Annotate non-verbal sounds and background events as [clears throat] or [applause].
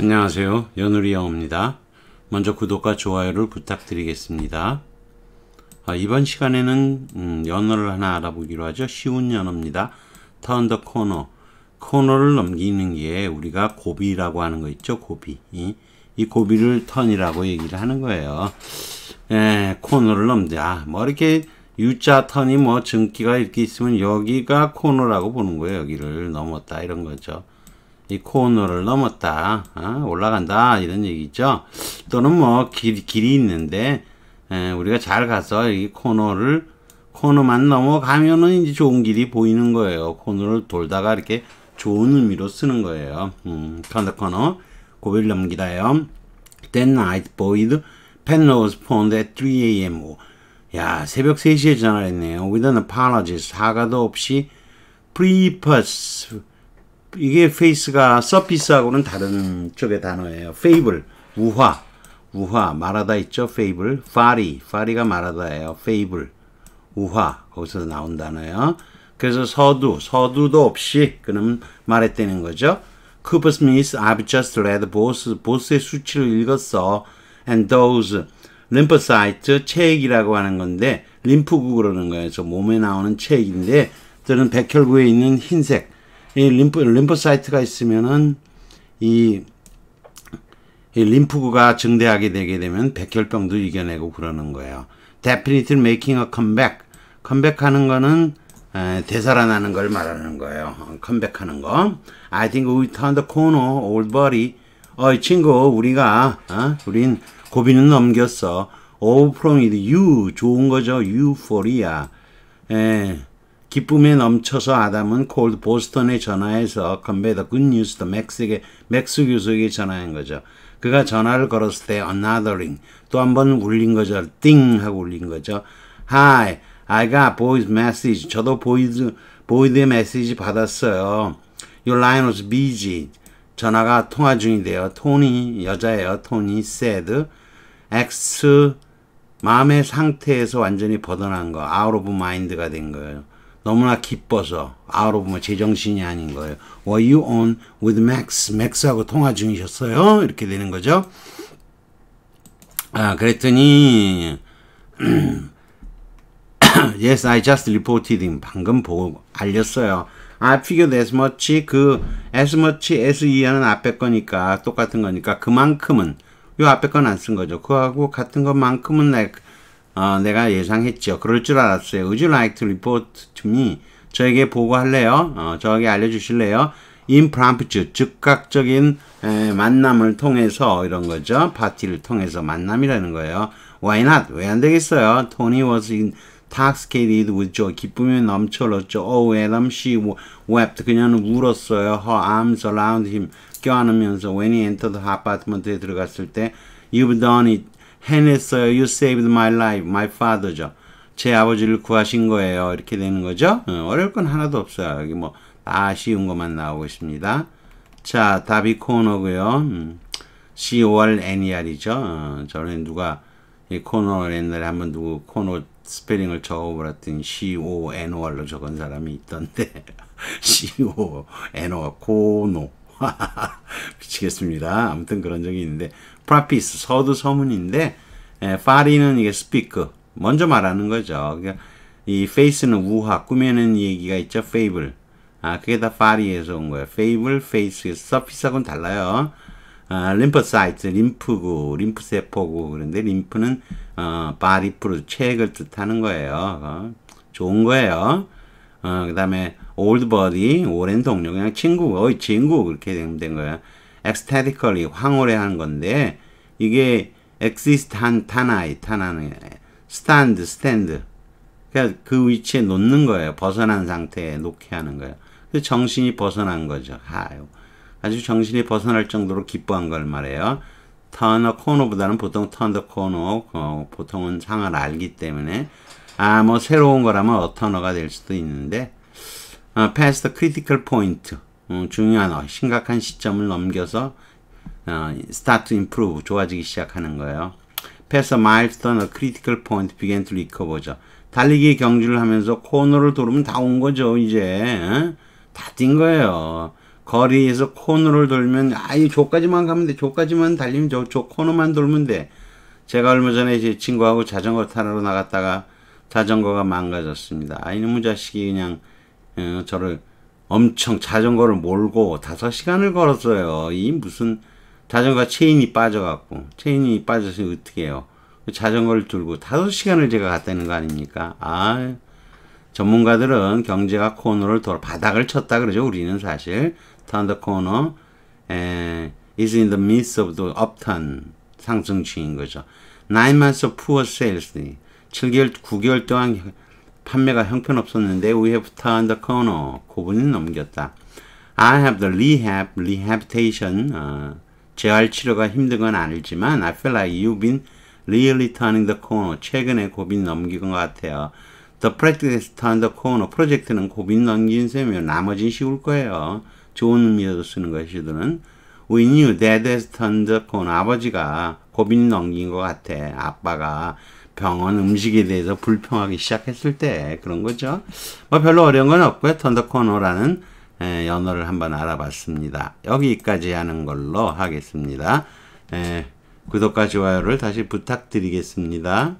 안녕하세요. 연우리영입니다. 먼저 구독과 좋아요를 부탁드리겠습니다. 아, 이번 시간에는 음, 연어를 하나 알아보기로 하죠. 쉬운 연어입니다. 턴더 코너. 코너를 넘기는 게 우리가 고비라고 하는 거 있죠. 고비. 이, 이 고비를 턴이라고 얘기를 하는 거예요. 에, 예, 코너를 넘자. 아, 뭐 이렇게 U자 턴이 뭐 증기가 이렇게 있으면 여기가 코너라고 보는 거예요. 여기를 넘었다 이런 거죠. 이 코너를 넘었다 아, 올라간다 이런 얘기죠 또는 뭐 길, 길이 있는데 에, 우리가 잘 가서 이 코너를 코너만 넘어가면은 이제 좋은 길이 보이는 거예요 코너를 돌다가 이렇게 좋은 의미로 쓰는 거예요 음, 턴더 코너 고비를 넘기다요 Then I boyed Penrose Pond at 3am 야 새벽 3시에 전화했네요 With an apology 사과도 없이 Prepus 이게 페이스가 서피스하고는 다른 쪽의 단어예요. 페이블, 우화, 우화, 말하다 있죠? 페이블, 파리, 파리가 말하다예요. 페이블, 우화, 거기서 나온 단어예요. 그래서 서두, 서두도 없이 그는 말했다는 거죠. Cooper Smith, I've just read both, both의 수치를 읽었어. And those, 림프사이트, 체액이라고 하는 건데, 림프구 그러는 거예요. 그래서 몸에 나오는 체액인데, 저는 백혈구에 있는 흰색, 이 림프, 림프사이트가 있으면은 이, 이 림프구가 증대하게 되게 되면 백혈병도 이겨내고 그러는 거예요. Definitely making a comeback. 컴백하는 거는 에, 되살아나는 걸 말하는 거예요. 컴백하는 거. I think we turned the corner, old buddy. 어이 친구, 우리가 어? 우린 고비는 넘겼어. All from it, you 좋은 거죠. Euphoria. 에, 기쁨에 넘쳐서 아담은 콜드 보스턴에 전화해서 c 베이더 e 뉴스 h 맥스에게, 맥스 교수에게 전화한 거죠. 그가 전화를 걸었을 때 another ring, 또 한 번 울린 거죠. 띵 하고 울린 거죠. Hi, I got boy's message. 저도 보이드, 보이드의 메시지 받았어요. Your line was busy. 전화가 통화 중인데요. 토니, 여자예요. 토니, said, X, 마음의 상태에서 완전히 벗어난 거, out of mind가 된 거예요. 너무나 기뻐서 out of 제정신이 아닌 거예요. Were you on with Max? Max하고 통화 중이셨어요? 이렇게 되는 거죠. 아, 그랬더니 [clears throat] Yes, I just reported him. 방금 보고 알렸어요. I figured as much 그 as much as 이하는 앞에 거니까 똑같은 거니까 그만큼은 요 앞에 건안쓴 거죠. 그하고 같은 것만큼은 like 어, 내가 예상했죠. 그럴 줄 알았어요. Would you like to report to me? 저에게 보고할래요? 어, 저에게 알려주실래요? impromptu, 즉각적인 에, 만남을 통해서 이런 거죠. 파티를 통해서 만남이라는 거예요. Why not? 왜 안 되겠어요? Tony was in intoxicated with joy. 기쁨이 넘쳐흘렀죠. Oh, Adam, she wept. 그녀는 울었어요. Her arms around him. 껴안으면서 when he entered the apartment에 들어갔을 때 You've done it. 해냈어요. You saved my life, my father죠. 제 아버지를 구하신 거예요. 이렇게 되는 거죠. 어, 려울건 하나도 없어요. 여기 뭐다 쉬운 것만 나오고 있습니다. 자, 답이 코너고요. 음, C-O-R-N-E-R이죠. 어, 저 누가 이 코너 옛날에 한번 누구 코너 스페링을 적어버렸더니 C-O-N-O-R로 적은 사람이 있던데 [laughs] C-O-N-O 코노 [laughs] 미치겠습니다. 아무튼 그런 적이 있는데 프라피스 t i c 서두 서문인데 에, 예, 파리는 이게 스피 e 먼저 말하는 거죠. 그러까이 f a c 는 우화 꾸며는 얘기가 있죠. 페이블 아 그게 다 파리에서 온 거예요. 페이블 페이스 a 서피스하고는 달라요. 아, 림프사이트, 림프구, 림프세포구 그런데 림프는 어, 바리프로 체액을 뜻하는 거예요. 어, 좋은 거예요. 어, 그 다음에 올드버디, 오랜 동료, 그냥 친구, 어이 친구 그렇게 되된 거야. 엑스테티컬리 황홀해 하 건데 이게 엑시스탄 타나이 타나는 스탠드 스탠드 그러니까 그 위치에 놓는 거예요. 벗어난 상태에 놓게 하는 거예요. 그 정신이 벗어난 거죠. 하요. 아주 정신이 벗어날 정도로 기뻐한 걸 말해요. 턴어 코너보다는 보통 턴더 코너 어, 보통은 상을 알기 때문에 아, 뭐 새로운 거라면 어턴너가될 수도 있는데 어, past critical point 어, 중요한 어, 심각한 시점을 넘겨서 어, start to improve 좋아지기 시작하는 거예요. past a milestone, a critical point began to recover죠. 달리기 경주를 하면서 코너를 돌으면 다 온 거죠 이제 어? 다뛴 거예요. 거리에서 코너를 돌면 아이 조까지만 가면 돼 조까지만 달리면 저, 저 코너만 돌면 돼 제가 얼마 전에 제 친구하고 자전거 타러 나갔다가 자전거가 망가졌습니다. 아이놈 자식이 그냥 어, 저를 엄청 자전거를 몰고 다섯 시간을 걸었어요. 이 무슨 자전거 체인이 빠져갖고 체인이 빠져서 어떻게 해요. 그 자전거를 들고 다섯 시간을 제가 갔다는 거 아닙니까? 아 전문가들은 경제가 코너를 돌 바닥을 쳤다 그러죠. 우리는 사실 턴더 코너 is in the midst of the upturn 상승 중인 거죠. Nine months of poor sales. 7개월, 9개월 동안 판매가 형편없었는데 we have turned the corner. 고분이 넘겼다. I have the rehab, rehabilitation. 어, 재활 치료가 힘든 건 알지만 I feel like you've been really turning the corner. 최근에 고민 넘긴 것 같아요. The practice turned the corner. 프로젝트는 고민 넘긴 셈이요. 나머지는 쉬울 거예요. 좋은 의미로 쓰는 것이든. We knew dad has turned the corner. 아버지가 고민 넘긴 것 같아. 아빠가. 병원 음식에 대해서 불평하기 시작했을 때 그런 거죠. 뭐 별로 어려운 건 없고요. 턴더코너라는 연어를 한번 알아봤습니다. 여기까지 하는 걸로 하겠습니다. 에, 구독과 좋아요를 다시 부탁드리겠습니다.